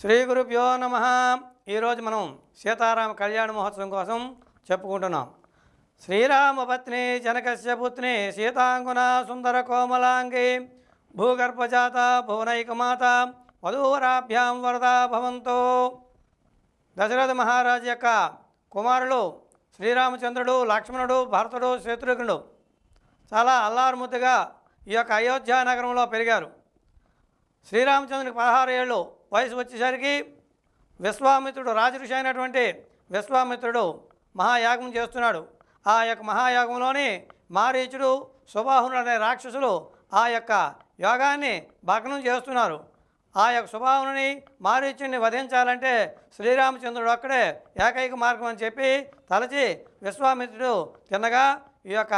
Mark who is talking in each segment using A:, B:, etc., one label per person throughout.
A: శ్రీ గురుభ్యో నమ ఈరోజు మనం సీతారామ కళ్యాణ మహోత్సవం కోసం చెప్పుకుంటున్నాం శ్రీరామపత్ని జనకస్య పుత్ని సీతాంగున సుందర కోమలాంగి భూగర్భజాత భువనైకమాత వధూవరాభ్యాం వరదా భవంతు దశరథ మహారాజు యొక్క కుమారుడు శ్రీరామచంద్రుడు లక్ష్మణుడు భరతుడు శత్రుఘ్నుడు చాలా అల్లారుముద్దుగా ఈ యొక్క అయోధ్య నగరంలో పెరిగారు శ్రీరామచంద్రుడికి పదహారు ఏళ్ళు వయసు వచ్చేసరికి విశ్వామిత్రుడు రాజఋషి అయినటువంటి విశ్వామిత్రుడు మహాయాగం చేస్తున్నాడు ఆ యొక్క మహాయాగంలోని మారీచుడు సుబాహునుడు అనే రాక్షసులు ఆ యొక్క యోగాన్ని భగ్నం చేస్తున్నారు ఆ యొక్క స్వభావుని మారీచుడిని వధించాలంటే శ్రీరామచంద్రుడు అక్కడే ఏకైక మార్గం అని చెప్పి తలచి విశ్వామిత్రుడు తిన్నగా ఈ యొక్క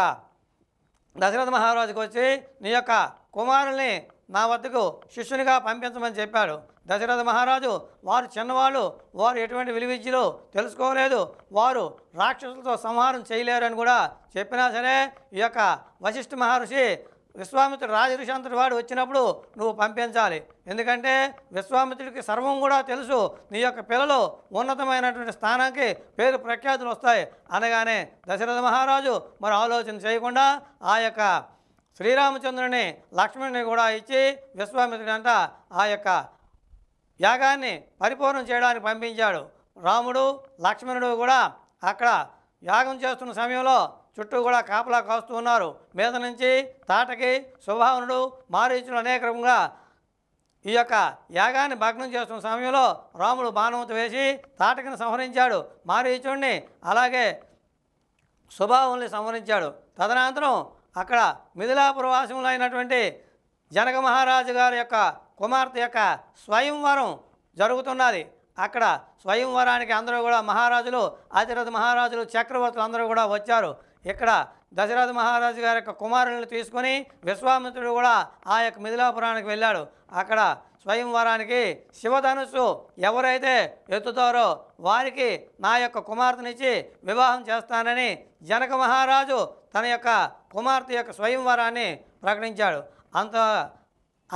A: దశరథ మహారాజుకు వచ్చి నీ యొక్క కుమారుల్ని నా వద్దకు శిష్యునిగా పంపించమని చెప్పాడు దశరథ మహారాజు వారు చిన్నవాళ్ళు వారు ఎటువంటి విలువిద్యలు తెలుసుకోలేదు వారు రాక్షసులతో సంహారం చేయలేరని కూడా చెప్పినా సరే ఈ యొక్క వశిష్ఠ మహర్షి విశ్వామిత్రుడు రాజఋషి అంతటి వాడు వచ్చినప్పుడు నువ్వు పంపించాలి ఎందుకంటే విశ్వామిత్రుడికి సర్వం కూడా తెలుసు నీ యొక్క పిల్లలు ఉన్నతమైనటువంటి స్థానానికి పేరు ప్రఖ్యాతులు వస్తాయి అనగానే దశరథ మహారాజు మరి ఆలోచన చేయకుండా ఆ యొక్క శ్రీరామచంద్రుని లక్ష్మణుని కూడా ఇచ్చి విశ్వామిత్రుడంట ఆ యొక్క యాగాన్ని పరిపూర్ణం చేయడానికి పంపించాడు రాముడు లక్ష్మణుడు కూడా అక్కడ యాగం చేస్తున్న సమయంలో చుట్టూ కూడా కాపలా కాస్తూ ఉన్నారు మీద నుంచి తాటకి సుభావనుడు మారీచుడు అనేక రకంగా ఈ యొక్క యాగాన్ని భగ్నం చేస్తున్న సమయంలో రాముడు బాణంతో వేసి తాటకిని సంహరించాడు మారీచుడిని అలాగే స్వభావంని సంహరించాడు తదనంతరం అక్కడ మిథిలాపురవాసంలో అయినటువంటి జనక మహారాజు గారి యొక్క కుమార్తె యొక్క స్వయంవరం జరుగుతున్నది అక్కడ స్వయంవరానికి అందరూ కూడా మహారాజులు అతిరథ మహారాజులు చక్రవర్తులు అందరూ కూడా వచ్చారు ఇక్కడ దశరథ మహారాజు గారి యొక్క కుమారులను తీసుకొని విశ్వామిత్రుడు కూడా ఆ యొక్క మిథిలాపురానికి వెళ్ళాడు అక్కడ స్వయంవరానికి శివధనుసు ఎవరైతే ఎత్తుతారో వారికి నా యొక్క కుమార్తెనిచ్చి వివాహం చేస్తానని జనక మహారాజు తన యొక్క కుమార్తె యొక్క స్వయంవరాన్ని ప్రకటించాడు అంత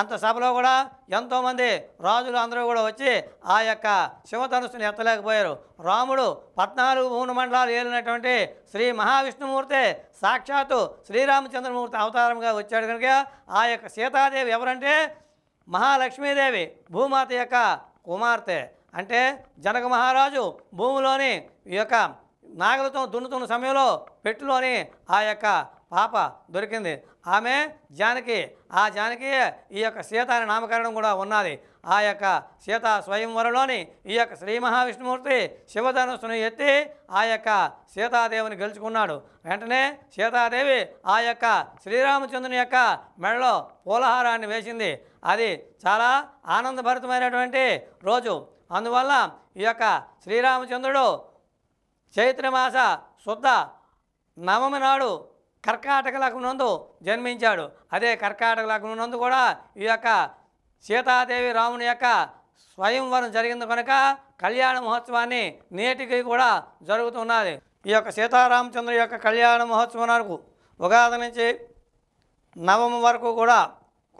A: అంత సభలో కూడా ఎంతోమంది రాజులు అందరూ కూడా వచ్చి ఆ యొక్క శివధనుసుని ఎత్తలేకపోయారు రాముడు పద్నాలుగు భూమి మండలాలు ఏలినటువంటి శ్రీ మహావిష్ణుమూర్తి సాక్షాత్తు శ్రీరామచంద్రమూర్తి అవతారంగా వచ్చాడు కనుక ఆ యొక్క సీతాదేవి ఎవరంటే మహాలక్ష్మీదేవి భూమాత యొక్క కుమార్తె అంటే జనక మహారాజు భూమిలోని ఈ యొక్క నాగలతో దున్నుతున్న సమయంలో పెట్టులోని ఆ యొక్క పాప దొరికింది ఆమె జానకి ఆ జానకి ఈ యొక్క సీత అనే నామకరణం కూడా ఉన్నది ఆ యొక్క సీతా స్వయంవరంలోని ఈ యొక్క శ్రీ మహావిష్ణుమూర్తి శివధనస్సును ఎత్తి ఆ యొక్క సీతాదేవిని గెలుచుకున్నాడు వెంటనే సీతాదేవి ఆ యొక్క శ్రీరామచంద్రుని యొక్క మెడలో పూలహారాన్ని వేసింది అది చాలా ఆనందభరితమైనటువంటి రోజు అందువల్ల ఈ యొక్క శ్రీరామచంద్రుడు చైత్రమాస శుద్ధ నవమి నాడు కర్కాటక లగ్నందు జన్మించాడు అదే కర్కాటక లగ్నందు కూడా ఈ యొక్క సీతాదేవి రాముని యొక్క స్వయంవరం జరిగింది కనుక కళ్యాణ మహోత్సవాన్ని నేటికి కూడా జరుగుతున్నది ఈ యొక్క సీతారామచంద్రు యొక్క కళ్యాణ మహోత్సవం వరకు ఉగాది నుంచి నవమి వరకు కూడా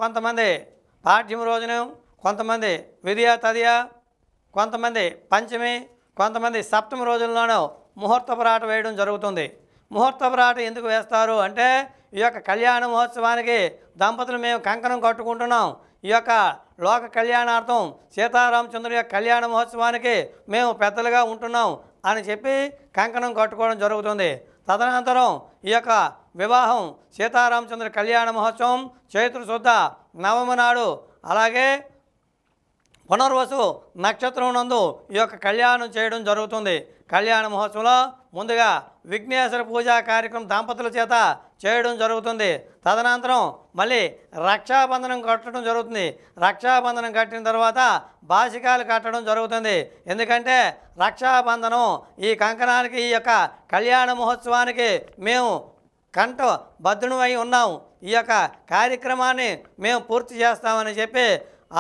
A: కొంతమంది పాఠ్యం రోజున కొంతమంది విధియ తదియ కొంతమంది పంచమి కొంతమంది సప్తమి రోజుల్లోనూ ముహూర్త రాట వేయడం జరుగుతుంది ముహూర్తపురాట ఎందుకు వేస్తారు అంటే ఈ యొక్క కళ్యాణ మహోత్సవానికి దంపతులు మేము కంకణం కట్టుకుంటున్నాం ఈ యొక్క లోక కళ్యాణార్థం సీతారామచంద్రుని యొక్క కళ్యాణ మహోత్సవానికి మేము పెద్దలుగా ఉంటున్నాం అని చెప్పి కంకణం కట్టుకోవడం జరుగుతుంది తదనంతరం ఈ యొక్క వివాహం సీతారామచంద్ర కళ్యాణ మహోత్సవం చైత్ర శుద్ధ నవమి నాడు అలాగే పునర్వసు నక్షత్రం నందు ఈ యొక్క కళ్యాణం చేయడం జరుగుతుంది కళ్యాణ మహోత్సవంలో ముందుగా విఘ్నేశ్వర పూజా కార్యక్రమం దంపతుల చేత చేయడం జరుగుతుంది తదనంతరం మళ్ళీ రక్షాబంధనం కట్టడం జరుగుతుంది రక్షాబంధనం కట్టిన తర్వాత బాసికాలు కట్టడం జరుగుతుంది ఎందుకంటే రక్షాబంధనం ఈ కంకణానికి ఈ యొక్క కళ్యాణ మహోత్సవానికి మేము కంట బద్దును అయి ఉన్నాం ఈ యొక్క కార్యక్రమాన్ని మేము పూర్తి చేస్తామని చెప్పి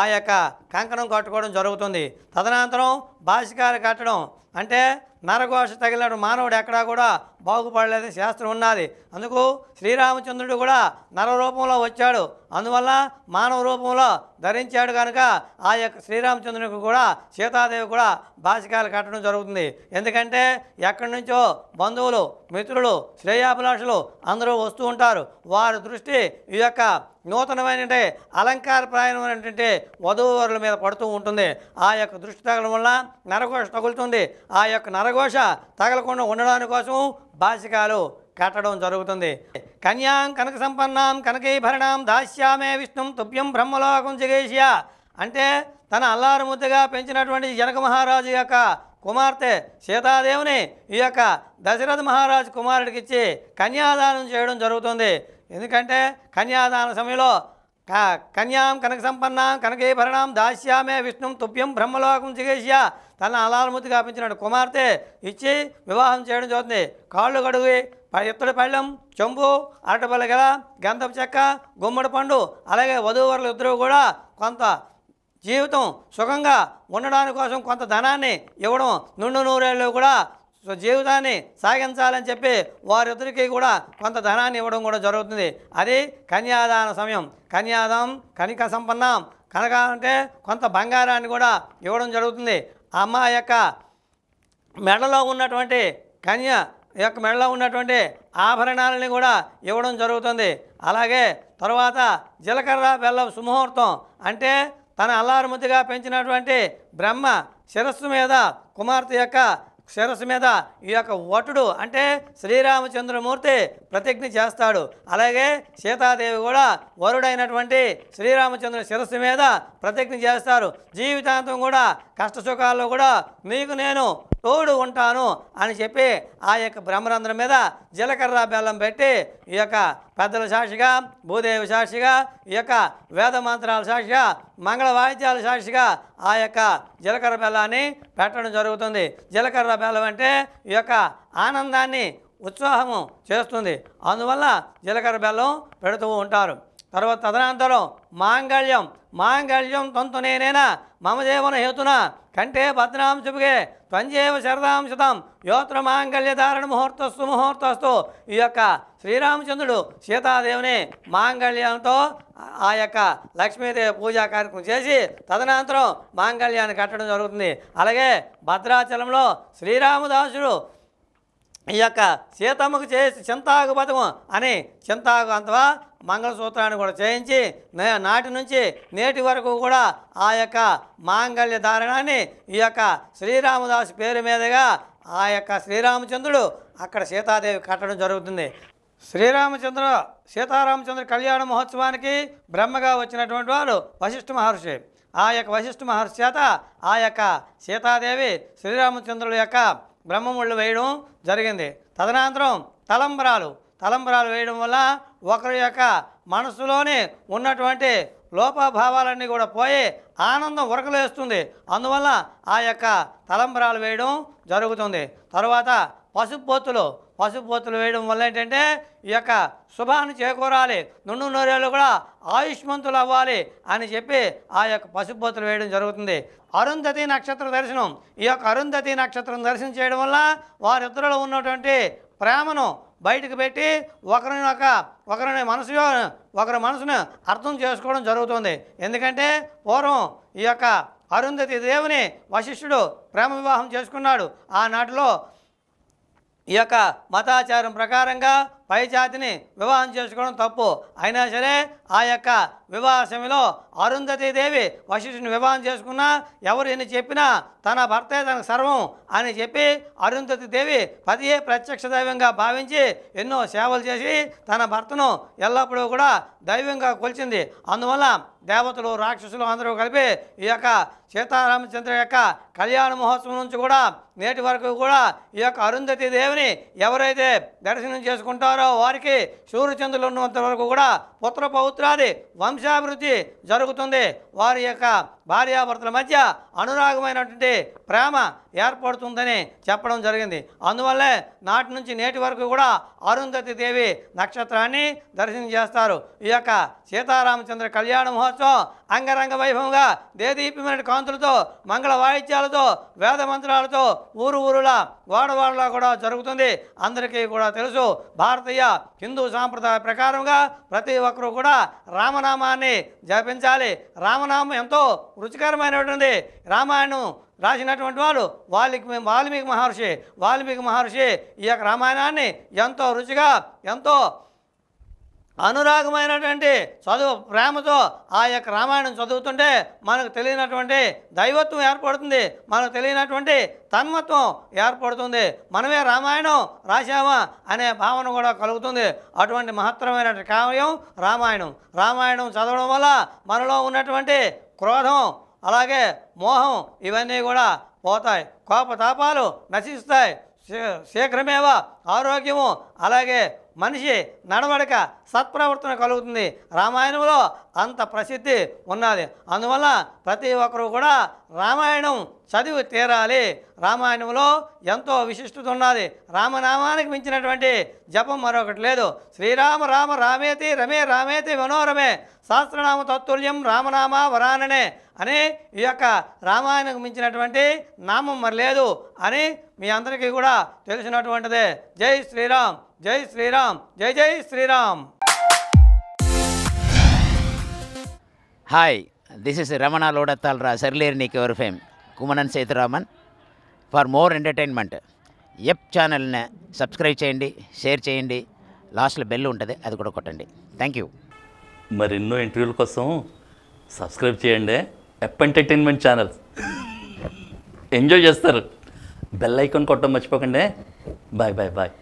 A: ఆ యొక్క కంకణం కట్టుకోవడం జరుగుతుంది తదనంతరం భాష్యకారు కట్టడం అంటే నరఘోష తగిలినట్టు మానవుడు ఎక్కడా కూడా బాగుపడలేదని శాస్త్రం ఉన్నది అందుకు శ్రీరామచంద్రుడు కూడా నర రూపంలో వచ్చాడు అందువల్ల మానవ రూపంలో ధరించాడు కనుక ఆ యొక్క శ్రీరామచంద్రునికి కూడా సీతాదేవి కూడా భాషకాలు కట్టడం జరుగుతుంది ఎందుకంటే ఎక్కడి నుంచో బంధువులు మిత్రులు శ్రేయాభిలాషులు అందరూ వస్తూ ఉంటారు వారి దృష్టి ఈ యొక్క నూతనమైనటువంటి వధువు వరుల మీద పడుతూ ఉంటుంది ఆ యొక్క దృష్టి తగ్గడం వల్ల నరఘోష తగులుతుంది ఆ యొక్క నరఘోష తగలకుండా ఉండడానికి కోసం బాసికాలు కట్టడం జరుగుతుంది కన్యాం కనక సంపన్నాం కనకీభరణం దాస్యామే విష్ణుం తుభ్యం బ్రహ్మలోకం జగేషియా అంటే తన అల్లారు ముద్దగా పెంచినటువంటి జనక మహారాజు యొక్క కుమార్తె సీతాదేవిని ఈ యొక్క దశరథ మహారాజు కుమారుడికిచ్చి కన్యాదానం చేయడం జరుగుతుంది ఎందుకంటే కన్యాదాన సమయంలో కన్యాం కనక సంపన్నాం కనకేభరణాం దాస్యామే విష్ణుం తుభ్యం బ్రహ్మలోకం జిగేష్య తన అలాలమూర్తి కాపించినాడు కుమార్తె ఇచ్చి వివాహం చేయడం చూస్తుంది కాళ్ళు కడుగు ఎత్తడి పళ్ళెం చెంబు అరటపల్ల గల గంధపు చెక్క గుమ్మడి పండు అలాగే వధూవరులు ఇద్దరు కూడా కొంత జీవితం సుఖంగా ఉండడానికి కోసం కొంత ధనాన్ని ఇవ్వడం నుండు నూరేళ్ళు కూడా సో జీవితాన్ని సాగించాలని చెప్పి వారిద్దరికీ కూడా కొంత ధనాన్ని ఇవ్వడం కూడా జరుగుతుంది అది కన్యాదాన సమయం కన్యాదానం కనిక సంపన్నం కనుక అంటే కొంత బంగారాన్ని కూడా ఇవ్వడం జరుగుతుంది అమ్మాయి యొక్క మెడలో ఉన్నటువంటి కన్య యొక్క మెడలో ఉన్నటువంటి ఆభరణాలని కూడా ఇవ్వడం జరుగుతుంది అలాగే తర్వాత జీలకర్ర బెల్లం సుముహూర్తం అంటే తన ముద్దుగా పెంచినటువంటి బ్రహ్మ శిరస్సు మీద కుమార్తె యొక్క శిరస్సు మీద ఈ యొక్క వటుడు అంటే శ్రీరామచంద్రమూర్తి ప్రతిజ్ఞ చేస్తాడు అలాగే సీతాదేవి కూడా వరుడైనటువంటి శ్రీరామచంద్రుని శిరస్సు మీద ప్రతిజ్ఞ చేస్తారు జీవితాంతం కూడా కష్టసుఖాల్లో కూడా మీకు నేను తోడు ఉంటాను అని చెప్పి ఆ యొక్క బ్రహ్మరంధ్రం మీద జీలకర్ర బెల్లం పెట్టి ఈ యొక్క పెద్దల సాక్షిగా భూదేవి సాక్షిగా ఈ యొక్క వేద మంత్రాల సాక్షిగా మంగళ వాయిద్యాల సాక్షిగా ఆ యొక్క జీలకర్ర బెల్లాన్ని పెట్టడం జరుగుతుంది జీలకర్ర బెల్లం అంటే ఈ యొక్క ఆనందాన్ని ఉత్సాహము చేస్తుంది అందువల్ల జీలకర్ర బెల్లం పెడుతూ ఉంటారు తర్వాత తదనంతరం మాంగళ్యం మాంగళ్యం తొంతు నేనేనా మమదేవన హేతున కంటే భద్రాంశుభుగే త్వంజేవ శరదాం యోత్ర మాంగళ్య ధారణ ముహూర్తస్సు ముహూర్తస్తు ఈ యొక్క శ్రీరామచంద్రుడు సీతాదేవిని మాంగళ్యంతో ఆ యొక్క లక్ష్మీదేవి పూజా కార్యక్రమం చేసి తదనంతరం మాంగళ్యాన్ని కట్టడం జరుగుతుంది అలాగే భద్రాచలంలో శ్రీరామదాసుడు ఈ యొక్క సీతమ్మకు చేసి చింతాగు పథకం అని చింతాగు అంతవా మంగళసూత్రాన్ని కూడా చేయించి నాటి నుంచి నేటి వరకు కూడా ఆ యొక్క మాంగళ్య ధారణాన్ని ఈ యొక్క శ్రీరామదాసు పేరు మీదుగా ఆ యొక్క శ్రీరామచంద్రుడు అక్కడ సీతాదేవి కట్టడం జరుగుతుంది శ్రీరామచంద్ర సీతారామచంద్ర కళ్యాణ మహోత్సవానికి బ్రహ్మగా వచ్చినటువంటి వాళ్ళు వశిష్ఠ మహర్షి ఆ యొక్క వశిష్ఠ మహర్షి చేత ఆ యొక్క సీతాదేవి శ్రీరామచంద్రుల యొక్క బ్రహ్మముళ్ళు వేయడం జరిగింది తదనంతరం తలంబరాలు తలంబరాలు వేయడం వల్ల ఒకరి యొక్క మనసులోనే ఉన్నటువంటి లోపభావాలన్నీ కూడా పోయి ఆనందం ఉరకలేస్తుంది అందువల్ల ఆ యొక్క తలంబరాలు వేయడం జరుగుతుంది తరువాత పసుపోతులు పసుపుపోతులు వేయడం వల్ల ఏంటంటే ఈ యొక్క శుభాన్ని చేకూరాలి నుండు నూరేళ్ళు కూడా ఆయుష్మంతులు అవ్వాలి అని చెప్పి ఆ యొక్క పసుపోతులు వేయడం జరుగుతుంది అరుంధతి నక్షత్ర దర్శనం ఈ యొక్క అరుంధతి నక్షత్రం దర్శనం చేయడం వల్ల వారిద్దరిలో ఉన్నటువంటి ప్రేమను బయటకు పెట్టి ఒకరిని ఒక ఒకరిని మనసు ఒకరి మనసును అర్థం చేసుకోవడం జరుగుతుంది ఎందుకంటే పూర్వం ఈ యొక్క అరుంధతి దేవుని వశిష్ఠుడు ప్రేమ వివాహం చేసుకున్నాడు ఆనాటిలో ఈ యొక్క మతాచారం ప్రకారంగా పై జాతిని వివాహం చేసుకోవడం తప్పు అయినా సరే ఆ యొక్క వివాహ సమయంలో అరుంధతీదేవి వశిష్ఠుని వివాహం చేసుకున్నా ఎవరు ఎన్ని చెప్పినా తన భర్తే తన సర్వం అని చెప్పి అరుంధతీదేవి పదియే ప్రత్యక్ష దైవంగా భావించి ఎన్నో సేవలు చేసి తన భర్తను ఎల్లప్పుడూ కూడా దైవంగా కొలిచింది అందువల్ల దేవతలు రాక్షసులు అందరూ కలిపి ఈ యొక్క సీతారామచంద్ర యొక్క కళ్యాణ మహోత్సవం నుంచి కూడా నేటి వరకు కూడా ఈ యొక్క అరుంధతి దేవిని ఎవరైతే దర్శనం చేసుకుంటారో ద్వారా వారికి సూర్యచంద్రులు ఉన్నంత వరకు కూడా పుత్ర పౌత్రాది వంశాభివృద్ధి జరుగుతుంది వారి యొక్క భార్యాభర్తల మధ్య అనురాగమైనటువంటి ప్రేమ ఏర్పడుతుందని చెప్పడం జరిగింది అందువల్లే నాటి నుంచి నేటి వరకు కూడా అరుంధతి దేవి నక్షత్రాన్ని దర్శనం చేస్తారు ఈ యొక్క సీతారామచంద్ర కళ్యాణ మహోత్సవం అంగరంగ వైభవంగా దేదీపమైన కాంతులతో మంగళ వాయిద్యాలతో వేద మంత్రాలతో ఊరు ఊరులా వాడవాడలా కూడా జరుగుతుంది అందరికీ కూడా తెలుసు భారతీయ హిందూ సాంప్రదాయ ప్రకారంగా ప్రతి ఒక్క ఒక్కరూ కూడా రామనామాన్ని జపించాలి రామనామం ఎంతో రుచికరమైనటువంటిది రామాయణం రాసినటువంటి వాళ్ళు వాల్మీకి వాల్మీకి మహర్షి వాల్మీకి మహర్షి ఈ యొక్క రామాయణాన్ని ఎంతో రుచిగా ఎంతో అనురాగమైనటువంటి చదువు ప్రేమతో ఆ యొక్క రామాయణం చదువుతుంటే మనకు తెలియనటువంటి దైవత్వం ఏర్పడుతుంది మనకు తెలియనటువంటి తన్మత్వం ఏర్పడుతుంది మనమే రామాయణం రాశామా అనే భావన కూడా కలుగుతుంది అటువంటి మహత్తరమైన కావ్యం రామాయణం రామాయణం చదవడం వల్ల మనలో ఉన్నటువంటి క్రోధం అలాగే మోహం ఇవన్నీ కూడా పోతాయి కోపతాపాలు నశిస్తాయి శీఘ్రమేవ ఆరోగ్యము అలాగే మనిషి నడవడిక సత్ప్రవర్తన కలుగుతుంది రామాయణంలో అంత ప్రసిద్ధి ఉన్నది అందువల్ల ప్రతి ఒక్కరూ కూడా రామాయణం చదివి తీరాలి రామాయణంలో ఎంతో విశిష్టత ఉన్నది రామనామానికి మించినటువంటి జపం మరొకటి లేదు శ్రీరామ రామ రామేతి రమే రామేతి మనోరమే సహస్రనామ తత్తుల్యం రామనామ వరాననే అని ఈ యొక్క రామాయణకు మించినటువంటి నామం మరి లేదు అని మీ అందరికీ కూడా తెలిసినటువంటిదే జై శ్రీరామ్ జై శ్రీరామ్ జై జై Sriram hi this is Ramana లోడత్తాల్ రా Sarileru Neeku Evaru fame Kumanan Sethuraman for more entertainment ఎప్ ఛానల్ని సబ్స్క్రైబ్ చేయండి షేర్ చేయండి లాస్ట్లో బెల్ ఉంటుంది అది కూడా కొట్టండి థ్యాంక్ యూ మరెన్నో ఇంటర్వ్యూల కోసం సబ్స్క్రైబ్ చేయండి ఎప్ ఎంటర్టైన్మెంట్ ఛానల్ ఎంజాయ్ చేస్తారు బెల్ ఐకాన్ కొట్టడం మర్చిపోకండి బాయ్ బాయ్ బాయ్